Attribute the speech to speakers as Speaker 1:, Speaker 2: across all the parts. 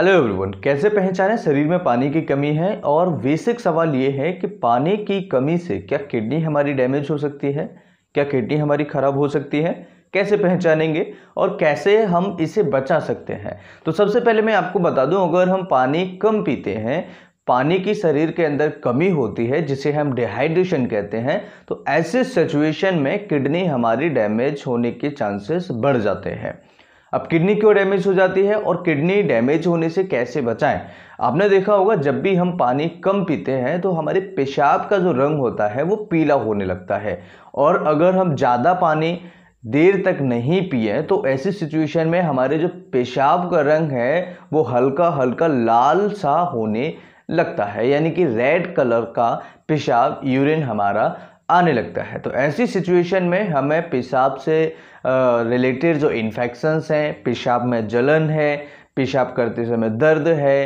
Speaker 1: hello everyone कैसे पहचाने शरीर में पानी की कमी है और बेसिक सवाल ये है कि पानी की कमी से क्या किडनी हमारी डैमेज हो सकती है क्या किडनी हमारी खराब हो सकती है कैसे पहचानेंगे और कैसे हम इसे बचा सकते हैं तो सबसे पहले मैं आपको बता दूं अगर हम पानी कम पीते हैं पानी की शरीर के अंदर कमी होती है जिसे हम डिहाइड्रेशन कहते हैं तो ऐसे सिचुएशन में किडनी हमारी डैमेज होने के चांसेस बढ़ जाते हैं अब किडनी क्यों डैमेज हो जाती है और किडनी डैमेज होने से कैसे बचाएं आपने देखा होगा जब भी हम पानी कम पीते हैं तो हमारे पेशाब का जो रंग होता है वो पीला होने लगता है और अगर हम ज़्यादा पानी देर तक नहीं पिए तो ऐसी सिचुएशन में हमारे जो पेशाब का रंग है वो हल्का हल्का लाल सा होने लगता है यानी कि रेड कलर का पेशाब यूरिन हमारा आने लगता है तो ऐसी सिचुएशन में हमें पेशाब से रिलेटेड जो इन्फेक्शंस हैं पेशाब में जलन है पेशाब करते समय दर्द है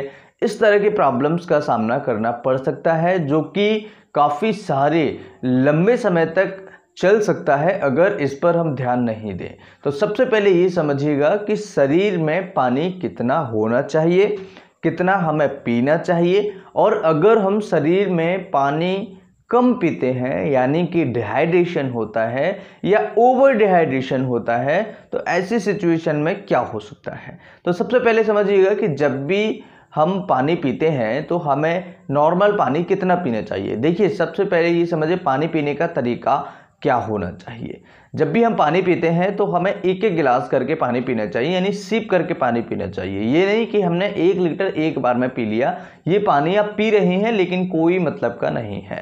Speaker 1: इस तरह के प्रॉब्लम्स का सामना करना पड़ सकता है जो कि काफ़ी सारे लंबे समय तक चल सकता है अगर इस पर हम ध्यान नहीं दें तो सबसे पहले ये समझिएगा कि शरीर में पानी कितना होना चाहिए कितना हमें पीना चाहिए और अगर हम शरीर में पानी कम पीते हैं यानी कि डिहाइड्रेशन होता है या ओवर डिहाइड्रेशन होता है तो ऐसी सिचुएशन में क्या हो सकता है तो सबसे पहले समझिएगा कि जब भी हम पानी पीते हैं तो हमें नॉर्मल पानी कितना पीना चाहिए देखिए सबसे पहले ये समझिए पानी पीने का तरीका क्या होना चाहिए जब भी हम पानी पीते हैं तो हमें एक एक गिलास करके पानी पीना चाहिए यानी सिप करके पानी पीना चाहिए ये नहीं कि हमने एक लीटर एक बार में पी लिया ये पानी आप पी रहे हैं लेकिन कोई मतलब का नहीं है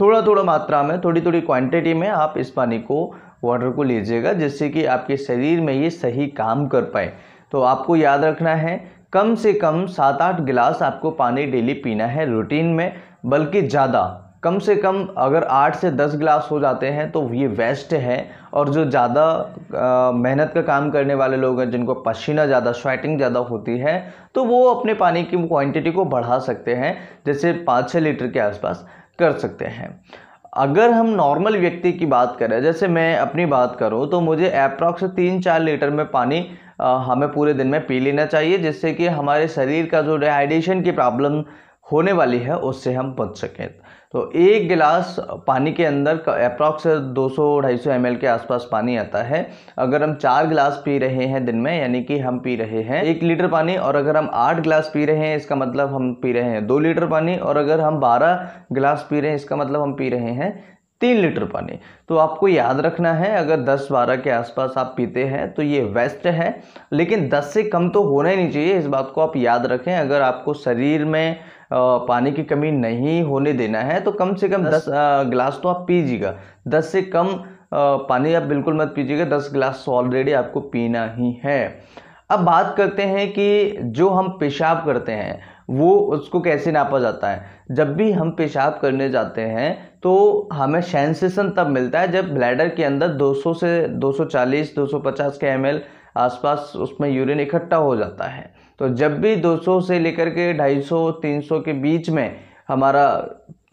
Speaker 1: थोड़ा थोड़ा मात्रा में थोड़ी थोड़ी क्वांटिटी में आप इस पानी को वाटर को लीजिएगा जिससे कि आपके शरीर में ये सही काम कर पाए तो आपको याद रखना है कम से कम सात आठ गिलास आपको पानी डेली पीना है रूटीन में बल्कि ज़्यादा कम से कम अगर आठ से दस गिलास हो जाते हैं तो ये वेस्ट है और जो ज़्यादा मेहनत का काम करने वाले लोग हैं जिनको पसीना ज़्यादा स्वेटिंग ज़्यादा होती है तो वो अपने पानी की क्वांटिटी को बढ़ा सकते हैं जैसे पाँच छः लीटर के आसपास कर सकते हैं अगर हम नॉर्मल व्यक्ति की बात करें जैसे मैं अपनी बात करूँ तो मुझे अप्रॉक्स तीन चार लीटर में पानी हमें पूरे दिन में पी लेना चाहिए जिससे कि हमारे शरीर का जो डिहाइड्रेशन की प्रॉब्लम होने वाली है उससे हम बच सकें तो एक गिलास पानी के अंदर अप्रॉक्स 200-250 सौ के आसपास पानी आता है अगर हम चार गिलास पी रहे हैं दिन में यानी कि हम पी रहे हैं एक लीटर पानी और अगर हम आठ गिलास पी रहे हैं इसका मतलब हम पी रहे हैं दो लीटर पानी और अगर हम बारह गिलास पी रहे हैं इसका मतलब हम पी रहे हैं तीन लीटर पानी तो आपको याद रखना है अगर 10-12 के आसपास आप पीते हैं तो ये वेस्ट है लेकिन 10 से कम तो होना ही नहीं चाहिए इस बात को आप याद रखें अगर आपको शरीर में पानी की कमी नहीं होने देना है तो कम से कम 10 गिलास तो आप पीजिएगा 10 से कम पानी आप बिल्कुल मत पीजिएगा 10 गिलास ऑलरेडी तो आपको पीना ही है अब बात करते हैं कि जो हम पेशाब करते हैं वो उसको कैसे नापा जाता है जब भी हम पेशाब करने जाते हैं तो हमें सेंसेशन तब मिलता है जब ब्लैडर के अंदर 200 से 240 250 के एम आसपास उसमें यूरिन इकट्ठा हो जाता है तो जब भी 200 से लेकर के 250 300 के बीच में हमारा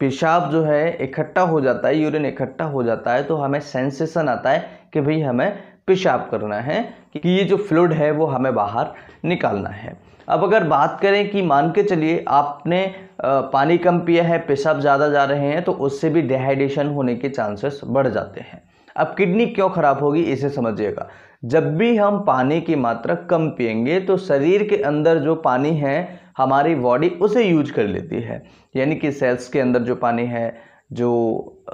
Speaker 1: पेशाब जो है इकट्ठा हो जाता है यूरिन इकट्ठा हो जाता है तो हमें सेंसेशन आता है कि भाई हमें पेशाब करना है कि ये जो फ्लूड है वो हमें बाहर निकालना है अब अगर बात करें कि मान के चलिए आपने पानी कम पिया है पेशाब ज़्यादा जा रहे हैं तो उससे भी डिहाइड्रेशन होने के चांसेस बढ़ जाते हैं अब किडनी क्यों खराब होगी इसे समझिएगा जब भी हम पानी की मात्रा कम पियेंगे तो शरीर के अंदर जो पानी है हमारी बॉडी उसे यूज कर लेती है यानी कि सेल्स के अंदर जो पानी है जो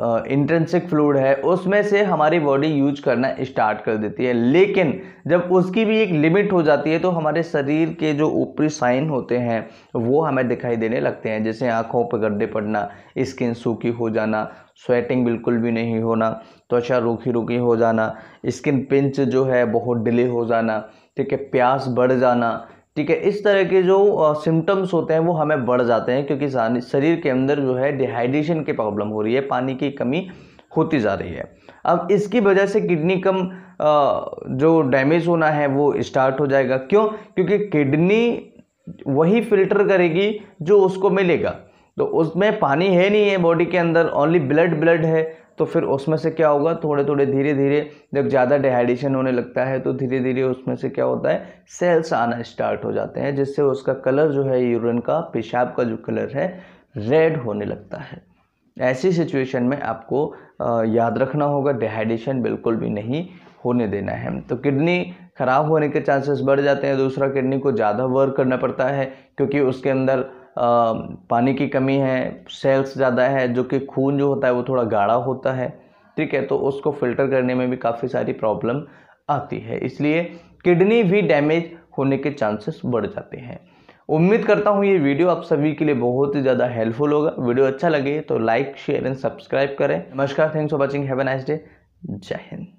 Speaker 1: uh, फ्लूड है उसमें से हमारी बॉडी यूज करना स्टार्ट कर देती है लेकिन जब उसकी भी एक लिमिट हो जाती है तो हमारे शरीर के जो ऊपरी साइन होते हैं वो हमें दिखाई देने लगते हैं जैसे आँखों पर गड्ढे पड़ना स्किन सूखी हो जाना स्वेटिंग बिल्कुल भी नहीं होना त्वचा रूखी रूखी हो जाना स्किन पिंच जो है बहुत डिले हो जाना ठीक है प्यास बढ़ जाना ठीक है इस तरह के जो सिम्टम्स होते हैं वो हमें बढ़ जाते हैं क्योंकि शरीर के अंदर जो है डिहाइड्रेशन की प्रॉब्लम हो रही है पानी की कमी होती जा रही है अब इसकी वजह से किडनी कम जो डैमेज होना है वो स्टार्ट हो जाएगा क्यों क्योंकि किडनी वही फिल्टर करेगी जो उसको मिलेगा तो उसमें पानी है नहीं है बॉडी के अंदर ओनली ब्लड ब्लड है तो फिर उसमें से क्या होगा थोड़े थोड़े धीरे धीरे जब ज़्यादा डिहाइड्रेशन होने लगता है तो धीरे धीरे उसमें से क्या होता है सेल्स आना स्टार्ट हो जाते हैं जिससे उसका कलर जो है यूरिन का पेशाब का जो कलर है रेड होने लगता है ऐसी सिचुएशन में आपको याद रखना होगा डिहाइड्रेशन बिल्कुल भी नहीं होने देना है तो किडनी ख़राब होने के चांसेस बढ़ जाते हैं दूसरा किडनी को ज़्यादा वर्क करना पड़ता है क्योंकि उसके अंदर पानी की कमी है सेल्स ज़्यादा है जो कि खून जो होता है वो थोड़ा गाढ़ा होता है ठीक है तो उसको फिल्टर करने में भी काफ़ी सारी प्रॉब्लम आती है इसलिए किडनी भी डैमेज होने के चांसेस बढ़ जाते हैं उम्मीद करता हूँ ये वीडियो आप सभी के लिए बहुत ही ज़्यादा हेल्पफुल होगा वीडियो अच्छा लगे तो लाइक शेयर एंड सब्सक्राइब करें नमस्कार thanks for watching have nice day जय हिंद